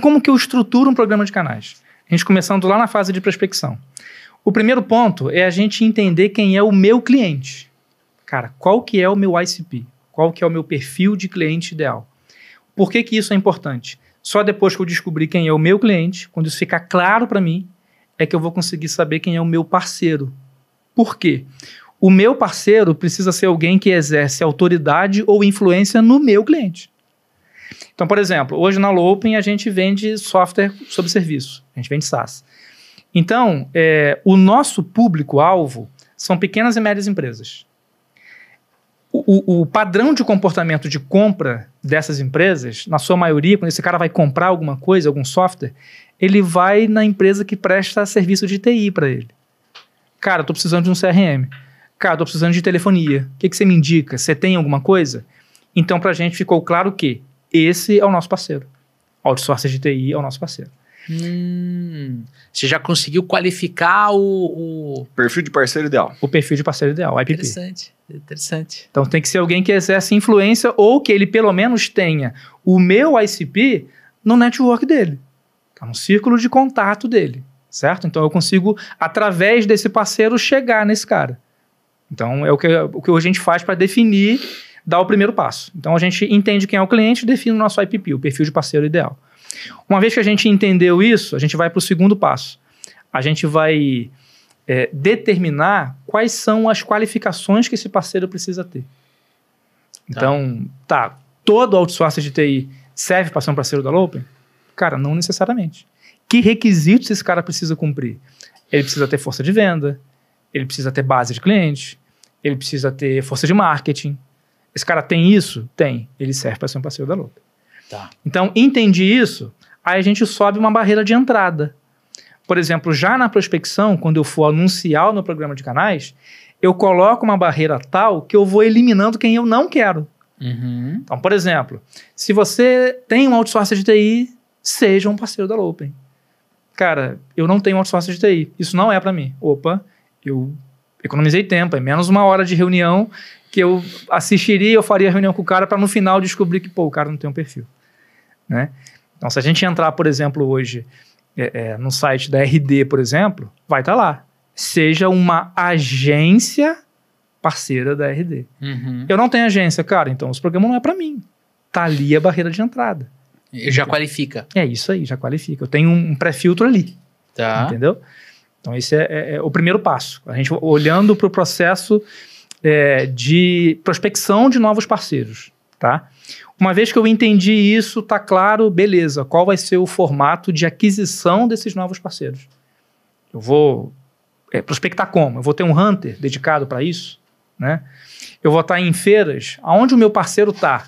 como que eu estruturo um programa de canais? A gente começando lá na fase de prospecção. O primeiro ponto é a gente entender quem é o meu cliente. Cara, qual que é o meu ICP? Qual que é o meu perfil de cliente ideal? Por que, que isso é importante? Só depois que eu descobrir quem é o meu cliente, quando isso ficar claro para mim, é que eu vou conseguir saber quem é o meu parceiro. Por quê? O meu parceiro precisa ser alguém que exerce autoridade ou influência no meu cliente. Então, por exemplo, hoje na Lopen a gente vende software sob serviço, a gente vende SaaS. Então, é, o nosso público-alvo são pequenas e médias empresas. O, o, o, padrão de comportamento de compra dessas empresas, na sua maioria, quando esse cara vai comprar alguma coisa, algum software, ele vai na empresa que presta serviço de TI para ele. Cara, estou precisando de um CRM. Cara, estou precisando de telefonia. O que, que você me indica? Você tem alguma coisa? Então, para a gente ficou claro que esse é o nosso parceiro. Outsourcer de TI é o nosso parceiro. Hum, você já conseguiu qualificar o, o, perfil de parceiro ideal? O perfil de parceiro ideal, IPP. Interessante, interessante. Então tem que ser alguém que exerce influência ou que ele pelo menos tenha o meu ICP no network dele, tá no círculo de contato dele, certo? Então eu consigo através desse parceiro chegar nesse cara. Então é o que, o que a gente faz para definir dar o primeiro passo. Então a gente entende quem é o cliente e define o nosso IPP, o perfil de parceiro ideal. Uma vez que a gente entendeu isso, a gente vai para o segundo passo. A gente vai é, determinar quais são as qualificações que esse parceiro precisa ter. Tá. Então, tá, tá todo outsourcing de TI serve para ser um parceiro da Open? Cara, não necessariamente. Que requisitos esse cara precisa cumprir? Ele precisa ter força de venda, ele precisa ter base de cliente, ele precisa ter força de marketing, esse cara tem isso? Tem. Ele serve para ser um parceiro da luta. Tá. Então, entendi isso, aí a gente sobe uma barreira de entrada. Por exemplo, já na prospecção, quando eu for anunciar no programa de canais, eu coloco uma barreira tal que eu vou eliminando quem eu não quero. Uhum. Então, por exemplo, se você tem um outsourcer de TI, seja um parceiro da Open. Cara, eu não tenho outsourcer de TI, isso não é para mim. Opa, eu economizei tempo, é menos uma hora de reunião que eu assistiria, eu faria reunião com o cara para no final descobrir que, pô, o cara não tem um perfil. Né? Então, se a gente entrar, por exemplo, hoje é, é, no site da RD, por exemplo, vai estar tá lá. Seja uma agência parceira da RD. Uhum. Eu não tenho agência, cara, então esse programa não é para mim. Tá ali a barreira de entrada. já então, qualifica. É isso aí, já qualifica. Eu tenho um, um pré-filtro ali. Tá. Entendeu? Então, esse é, é, é, o primeiro passo. A gente olhando para o processo é, de prospecção de novos parceiros, tá? Uma vez que eu entendi isso, tá claro, beleza, qual vai ser o formato de aquisição desses novos parceiros? Eu vou é, prospectar como? Eu vou ter um hunter dedicado para isso, né? Eu vou estar tá em feiras, aonde o meu parceiro tá?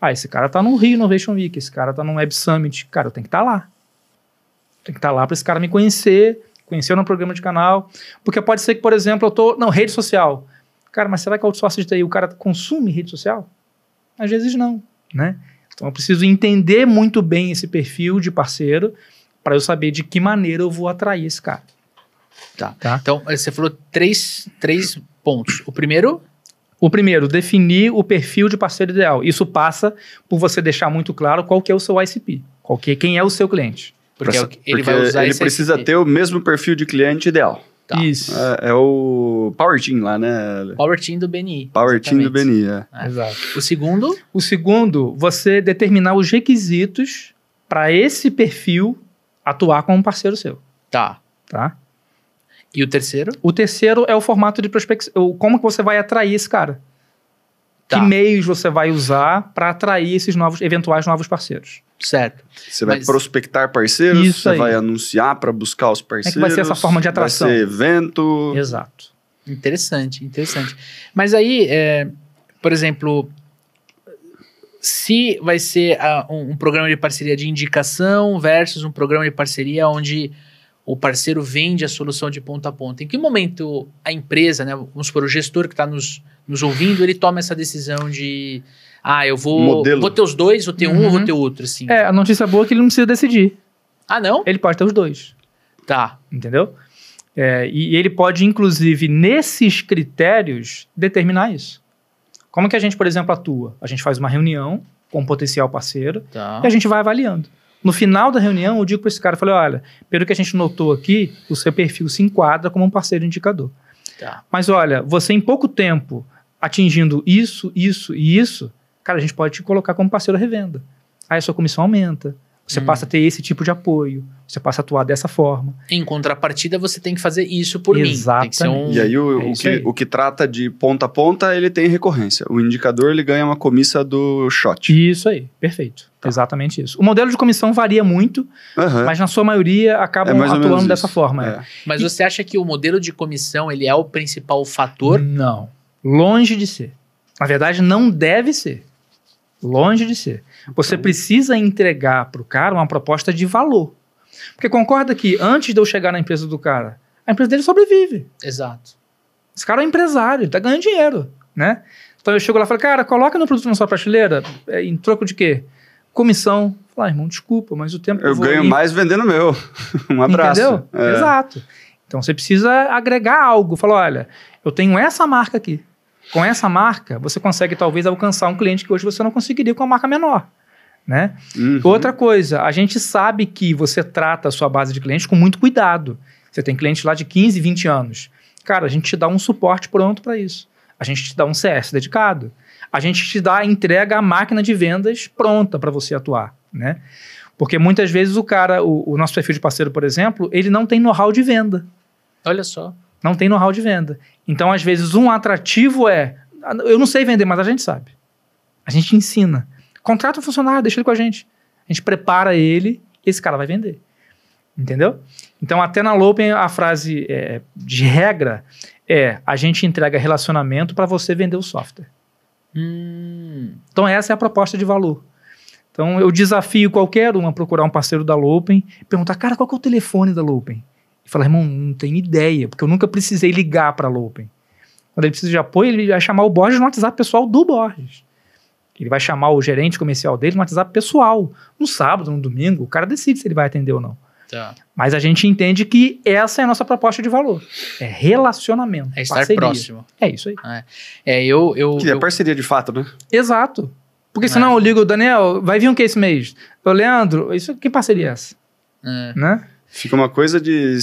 Ah, esse cara tá no Rio Innovation Week, esse cara tá no Web Summit, cara, eu tenho que estar tá lá. Tem que estar tá lá para esse cara me conhecer, conhecer no programa de canal, porque pode ser que, por exemplo, eu tô, não, rede social. Cara, mas será que o outsourcing daí o cara consome rede social? Às vezes não, né? Então eu preciso entender muito bem esse perfil de parceiro para eu saber de que maneira eu vou atrair esse cara. Tá. tá. Então, eh, você falou três, três pontos. O primeiro. O primeiro, definir o perfil de parceiro ideal. Isso passa por você deixar muito claro qual que é o seu ICP, qual que, é, quem é o seu cliente. Porque, é ele, ele precisa ICP. ter o mesmo perfil de cliente ideal. Tá. Isso. É, é, o Power Team lá, né? Power Team do BNI. Power exatamente. Team do BNI, é. é. Exato. O segundo? O segundo, você determinar os requisitos para esse perfil atuar como parceiro seu. Tá. Tá? E o terceiro? O terceiro é o formato de prospecção, como que você vai atrair esse cara. Tá. Que meios você vai usar para atrair esses novos, eventuais novos parceiros. Certo. Você vai Mas, prospectar parceiros, isso você aí. vai anunciar para buscar os parceiros. É vai ser essa forma de atração. Vai ser evento. Exato. Interessante, interessante. Mas aí, é, por exemplo, se vai ser ah, um, um, programa de parceria de indicação versus um programa de parceria onde o parceiro vende a solução de ponta a ponta. Em que momento a empresa, né, vamos supor, o gestor que está nos, nos ouvindo, ele toma essa decisão de ah, eu vou, vou ter os dois, vou ter uhum. um, vou uhum. ter outro, assim. É, a notícia boa é que ele não precisa decidir. Ah, não? Ele pode ter os dois. Tá. Entendeu? É, e, e ele pode, inclusive, nesses critérios, determinar isso. Como que a gente, por exemplo, atua? A gente faz uma reunião com um potencial parceiro tá. e a gente vai avaliando. No final da reunião, eu digo para esse cara, falei, olha, pelo que a gente notou aqui, o seu perfil se enquadra como um parceiro indicador. Tá. Mas olha, você em pouco tempo atingindo isso, isso e isso, cara, a gente pode te colocar como parceiro revenda. Aí a sua comissão aumenta, você hum. passa a ter esse tipo de apoio, você passa a atuar dessa forma. Em contrapartida, você tem que fazer isso por Exatamente. mim. Um... E aí o, é o que, aí. o que trata de ponta a ponta, ele tem recorrência. O indicador, ele ganha uma comissa do shot. Isso aí, perfeito. Tá. Exatamente isso. O modelo de comissão varia muito, uhum. mas na sua maioria acabam é atuando dessa forma. É. é. Mas e... você acha que o modelo de comissão ele é o principal fator? Não. Longe de ser. Na verdade, não deve ser. Longe de ser. Você então... precisa entregar para o cara uma proposta de valor. Porque concorda que antes de eu chegar na empresa do cara, a empresa dele sobrevive. Exato. Esse cara é um empresário, ele está ganhando dinheiro, né? Então eu chego lá e falo, cara, coloca meu produto na sua prateleira, é, em troco de quê? Comissão, falar, ah, irmão, desculpa, mas o tempo. Eu, eu ganho ir... mais vendendo meu. um abraço. Entendeu? É. Exato. Então você precisa agregar algo. Falar, olha, eu tenho essa marca aqui. Com essa marca, você consegue talvez alcançar um cliente que hoje você não conseguiria com uma marca menor. Né? Uhum. Outra coisa, a gente sabe que você trata a sua base de clientes com muito cuidado. Você tem clientes lá de 15, 20 anos. Cara, a gente te dá um suporte pronto para isso. A gente te dá um CS dedicado a gente te dá, entrega a máquina de vendas pronta para você atuar, né? Porque muitas vezes o cara, o, o nosso perfil de parceiro, por exemplo, ele não tem know-how de venda. Olha só. Não tem know-how de venda. Então, às vezes, um atrativo é: eu não sei vender, mas a gente sabe. A gente ensina. Contrata um funcionário, deixa ele com a gente. A gente prepara ele e esse cara vai vender. Entendeu? Então, até na Lopen, a frase é, de regra é: a gente entrega relacionamento para você vender o software. Hum, então essa é a proposta de valor. Então eu desafio qualquer um a procurar um parceiro da Lopen, perguntar, cara, qual é o telefone da Lopen? E falar, irmão, não tenho ideia, porque eu nunca precisei ligar para a Lopen. Quando ele precisa de apoio, ele vai chamar o Borges no WhatsApp pessoal do Borges. Ele vai chamar o gerente comercial dele no WhatsApp pessoal. No sábado, no domingo, o cara decide se ele vai atender ou não. Tá. Mas a gente entende que essa é a nossa proposta de valor. É relacionamento. É estar parceria. próximo. É isso aí. É, é eu, eu, que é parceria de fato, né? Exato. Porque é. senão é. eu ligo, Daniel, vai vir um que esse mês? Leandro, isso, que parceria é essa? É. Né? Fica uma coisa de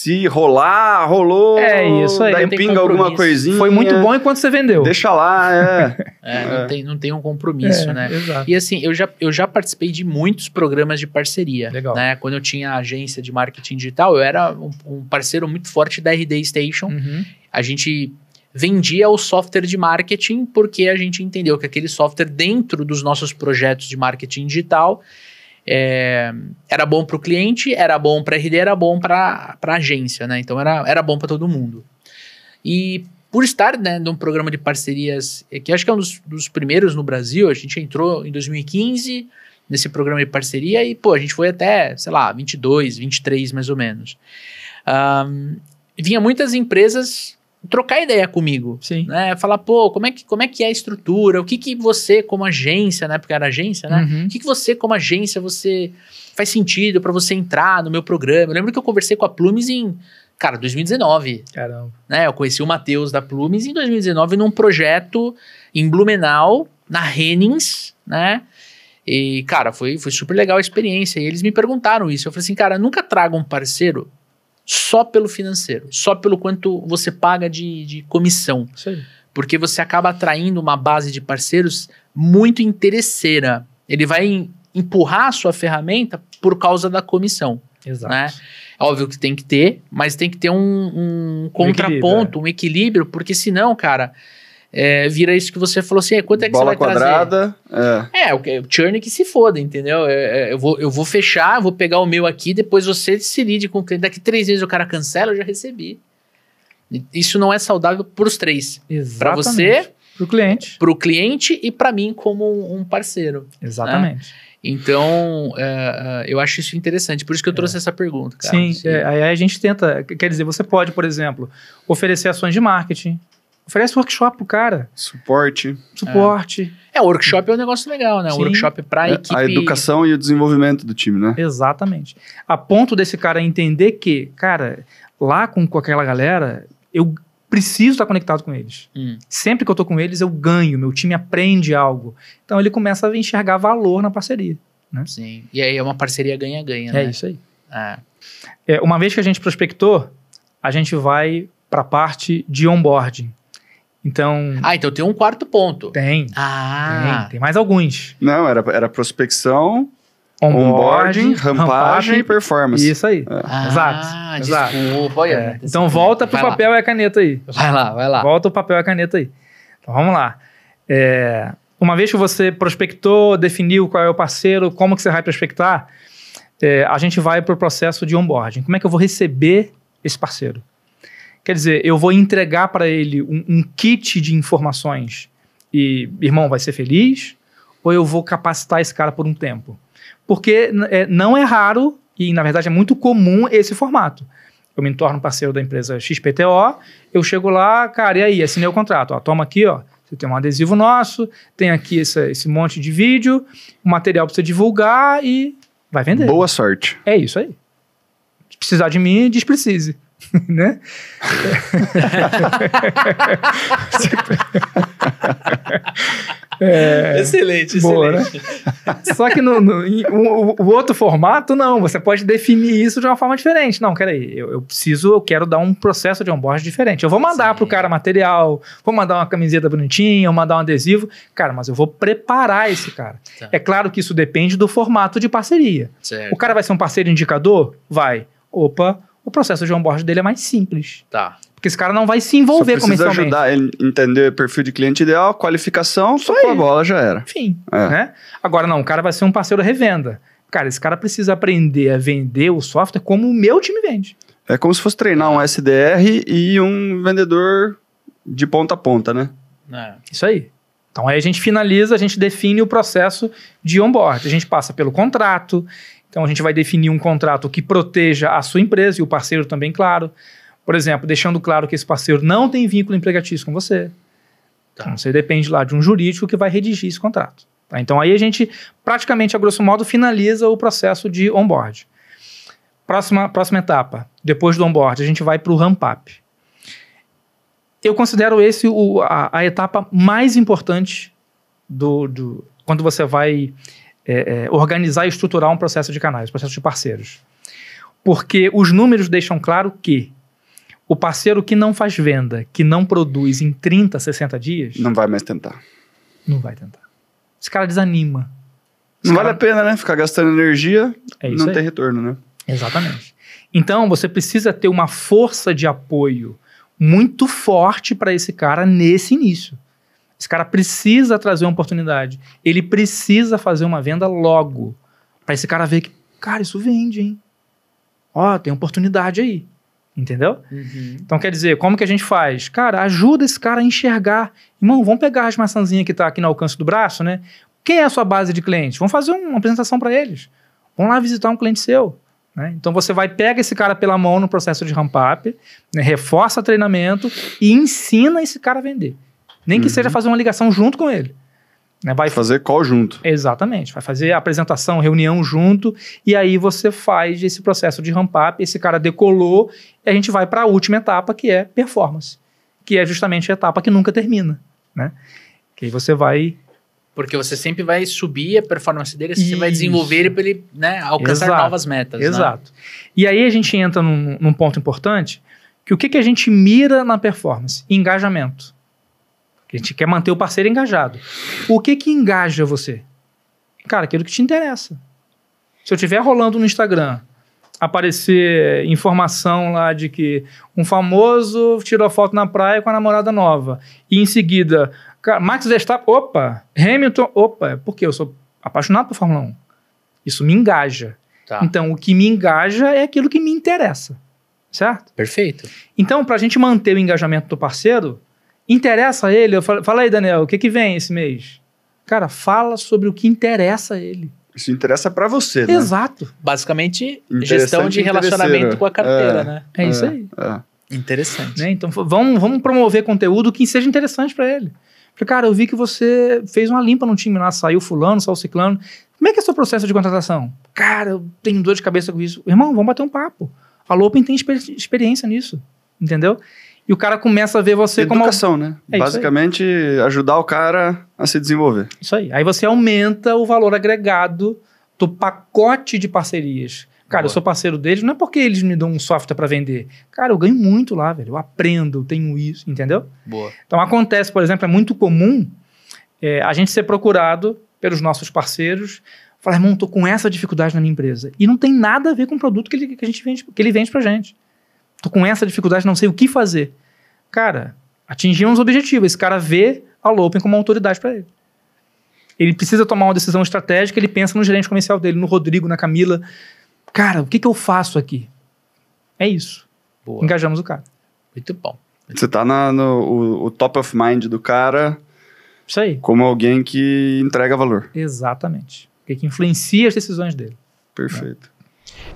se rolar, rolou. É isso aí. Daí pinga alguma coisinha. Foi muito bom enquanto você vendeu. Deixa lá, é. é, é. Não, é. tem, não tem um compromisso, é, né? Exato. E assim, eu já, eu já participei de muitos programas de parceria. Legal. Né? Quando eu tinha agência de marketing digital, eu era um, um parceiro muito forte da RD Station. Uhum. A gente vendia o software de marketing porque a gente entendeu que aquele software dentro dos nossos projetos de marketing digital é, era bom para o cliente, era bom para a RD, era bom para a agência, né? Então era, era bom para todo mundo. E por estar né, num programa de parcerias, é, que acho que é um dos, dos, primeiros no Brasil, a gente entrou em 2015 nesse programa de parceria e, pô, a gente foi até, sei lá, 22, 23 mais ou menos. Um, vinha muitas empresas trocar ideia comigo. Sim. Né? Falar, pô, como é, que, como é que é a estrutura? O que, que você, como agência, na né? época era agência, né? Uhum. O que, que você, como agência, você faz sentido para você entrar no meu programa? Eu lembro que eu conversei com a Plumes em, cara, 2019. Caramba. Né? Eu conheci o Matheus da Plumes em 2019 num projeto em Blumenau, na Hennings, né? E, cara, foi, foi super legal a experiência. E eles me perguntaram isso. Eu falei assim, cara, nunca traga um parceiro só pelo financeiro, só pelo quanto você paga de, de comissão. Sim. Porque você acaba atraindo uma base de parceiros muito interesseira. Ele vai empurrar a sua ferramenta por causa da comissão. Exato. Né? É óbvio que tem que ter, mas tem que ter um, um contraponto, equilíbrio, é. um equilíbrio, porque senão, cara, é, vira isso que você falou assim, é, quanto é que Bola você vai quadrada, trazer? É. é, o, o churn que se foda, entendeu? É, é, eu, vou, eu vou fechar, vou pegar o meu aqui, depois você se lide com o cliente. Daqui três vezes o cara cancela, eu já recebi. Isso não é saudável para os três. Para você, para o cliente, para o cliente e para mim como um parceiro. Né? Exatamente. Né? Então, é, é, eu acho isso interessante. Por isso que eu trouxe é. essa pergunta, cara. Sim, Sim. É, aí a gente tenta. Quer dizer, você pode, por exemplo, oferecer ações de marketing, Oferece workshop pro cara. Suporte. Suporte. É, é o workshop é um negócio legal, né? Sim. O workshop é pra é, equipe. A educação e o desenvolvimento do time, né? Exatamente. A ponto desse cara entender que, cara, lá com, com aquela galera, eu preciso estar conectado com eles. Hum. Sempre que eu tô com eles, eu ganho, meu time aprende algo. Então ele começa a enxergar valor na parceria. Né? Sim. E aí é uma parceria ganha-ganha, é né? É isso aí. É. É, uma vez que a gente prospectou, a gente vai para a parte de onboarding. Então. Ah, então tem um quarto ponto. Tem. Ah. Tem, tem mais alguns. Não, era, era prospecção, onboarding, onboarding rampagem, rampagem e performance. Isso aí. É. Ah, exato. Desculpa, olha. É. Então volta pro vai papel lá. e a caneta aí. Vai lá, vai lá. Volta o papel e a caneta aí. Então vamos lá. É, uma vez que você prospectou, definiu qual é o parceiro, como que você vai prospectar, é, a gente vai para o processo de onboarding. Como é que eu vou receber esse parceiro? Quer dizer, eu vou entregar para ele um, um kit de informações e, irmão, vai ser feliz? Ou eu vou capacitar esse cara por um tempo? Porque é, não é raro, e na verdade é muito comum esse formato. Eu me torno parceiro da empresa XPTO, eu chego lá, cara, e aí? Assinei o contrato, ó, toma aqui, ó, você tem um adesivo nosso, tem aqui esse monte de vídeo, o material para você divulgar e vai vender. Boa sorte. É isso aí. Se precisar de mim, desprecise. né? é, excelente, boa, né? excelente. Né? Só que no, no em, o, o, outro formato, não. Você pode definir isso de uma forma diferente. Não, peraí, eu, eu preciso, eu quero dar um processo de onboard diferente. Eu vou mandar Sim. pro cara material, vou mandar uma camiseta bonitinha, vou mandar um adesivo. Cara, mas eu vou preparar esse cara. Tá. É claro que isso depende do formato de parceria. Certo. O cara vai ser um parceiro indicador? Vai. Opa, o processo de onboard dele é mais simples. Tá. Porque esse cara não vai se envolver só comercialmente. ajudar ele a entender o perfil de cliente ideal, qualificação, só com a bola já era. Enfim, é. né? Agora não, o cara vai ser um parceiro revenda. Cara, esse cara precisa aprender a vender o software como o meu time vende. É como se fosse treinar um SDR e um vendedor de ponta a ponta, né? É. Isso aí. Então aí a gente finaliza, a gente define o processo de onboard. A gente passa pelo contrato, então a gente vai definir um contrato que proteja a sua empresa e o parceiro também, claro. Por exemplo, deixando claro que esse parceiro não tem vínculo empregatício com você. Tá. Então você depende lá de um jurídico que vai redigir esse contrato. Tá? Então aí a gente praticamente, a grosso modo, finaliza o processo de onboard. Próxima, próxima etapa, depois do onboard, a gente vai para o ramp-up. Eu considero esse o, a, a, etapa mais importante do, do quando você vai é, é, organizar e estruturar um processo de canais, processo de parceiros. Porque os números deixam claro que o parceiro que não faz venda, que não produz em 30, 60 dias. Não vai mais tentar. Não vai tentar. Esse cara desanima. Esse não cara... vale a pena, né? Ficar gastando energia é não aí. ter retorno, né? Exatamente. Então, você precisa ter uma força de apoio muito forte para esse cara nesse início. Esse cara precisa trazer uma oportunidade. Ele precisa fazer uma venda logo. Para esse cara ver que, cara, isso vende, hein? Ó, tem oportunidade aí. Entendeu? Uhum. Então, quer dizer, como que a gente faz? Cara, ajuda esse cara a enxergar. Irmão, vamos pegar as maçãzinhas que está aqui no alcance do braço, né? Quem é a sua base de clientes? Vamos fazer uma apresentação para eles. Vamos lá visitar um cliente seu. Né? Então você vai, pega esse cara pela mão no processo de ramp up, né? reforça treinamento e ensina esse cara a vender. Nem que seja uhum. fazer uma ligação junto com ele. Né? Vai fazer call junto. Exatamente. Vai fazer apresentação, reunião junto. E aí você faz esse processo de ramp up. Esse cara decolou. E a gente vai para a última etapa, que é performance. Que é justamente a etapa que nunca termina. Né? Que aí você vai porque você sempre vai subir a performance dele, você Isso. vai desenvolver ele para ele né, alcançar Exato. novas metas. Né? Exato. Né? E aí a gente entra num, num ponto importante, que o que, que a gente mira na performance? Engajamento. A gente quer manter o parceiro engajado. O que que engaja você? Cara, aquilo que te interessa. Se eu estiver rolando no Instagram, aparecer informação lá de que um famoso tirou foto na praia com a namorada nova. E em seguida, cara, Max Verstappen, opa, Hamilton, opa, é porque eu sou apaixonado por Fórmula 1. Isso me engaja. Tá. Então, o que me engaja é aquilo que me interessa. Certo? Perfeito. Então, para a gente manter o engajamento do parceiro, Interessa a ele? Eu falo, fala aí, Daniel, o que, que vem esse mês? Cara, fala sobre o que interessa a ele. Isso interessa para você, né? Exato. Basicamente, gestão de relacionamento com a carteira, é, né? É, é isso aí. É. Interessante. Né? Então, vamos, vamos promover conteúdo que seja interessante para ele. Porque, cara, eu vi que você fez uma limpa no time lá, saiu fulano, saiu ciclano. Como é que é o seu processo de contratação? Cara, eu tenho dor de cabeça com isso. Irmão, vamos bater um papo. A Lopen tem experiência nisso, entendeu? e o cara começa a ver você Educação, como. Educação, né? É Basicamente, ajudar o cara a se desenvolver. Isso aí. Aí você aumenta o valor agregado do pacote de parcerias. Cara, Boa. eu sou parceiro deles, não é porque eles me dão um software para vender. Cara, eu ganho muito lá, velho. Eu aprendo, eu tenho isso, entendeu? Boa. Então acontece, por exemplo, é muito comum é, a gente ser procurado pelos nossos parceiros, falar, irmão, tô com essa dificuldade na minha empresa. E não tem nada a ver com o produto que ele, que a gente vende, que ele vende pra gente tô com essa dificuldade, não sei o que fazer. Cara, atingimos o objetivo. Esse cara vê a Lopen como uma autoridade para ele. Ele precisa tomar uma decisão estratégica, ele pensa no gerente comercial dele, no Rodrigo, na Camila. Cara, o que, que eu faço aqui? É isso. Boa. Engajamos o cara. Muito bom. Você tá na, no o, o top of mind do cara. Isso aí. Como alguém que entrega valor. Exatamente. O que, que influencia as decisões dele. Perfeito. Né?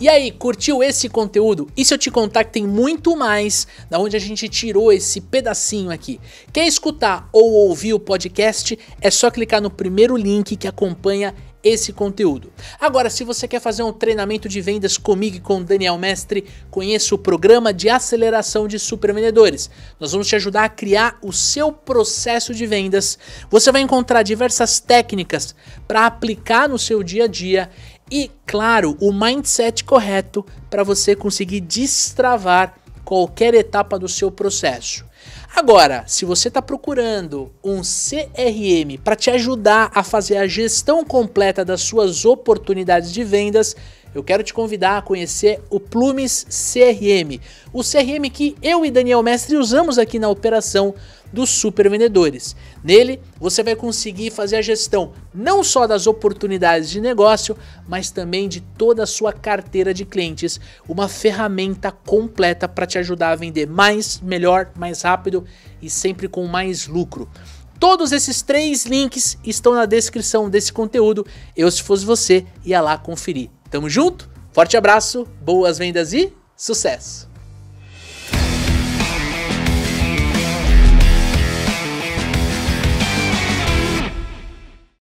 E aí, curtiu esse conteúdo? E se eu te contar que tem muito mais da onde a gente tirou esse pedacinho aqui? Quer escutar ou ouvir o podcast? É só clicar no primeiro link que acompanha esse conteúdo. Agora, se você quer fazer um treinamento de vendas comigo e com Daniel Mestre, conheça o programa de aceleração de supervendedores. Nós vamos te ajudar a criar o seu processo de vendas. Você vai encontrar diversas técnicas para aplicar no seu dia a dia e, claro, o mindset correto para você conseguir destravar qualquer etapa do seu processo. Agora, se você está procurando um CRM para te ajudar a fazer a gestão completa das suas oportunidades de vendas, eu quero te convidar a conhecer o Plumes CRM, o CRM que eu e Daniel Mestre usamos aqui na operação dos super vendedores. Nele, você vai conseguir fazer a gestão não só das oportunidades de negócio, mas também de toda a sua carteira de clientes, uma ferramenta completa para te ajudar a vender mais, melhor, mais rápido e sempre com mais lucro. Todos esses três links estão na descrição desse conteúdo. Eu, se fosse você, ia lá conferir. Tamo junto, forte abraço, boas vendas e sucesso!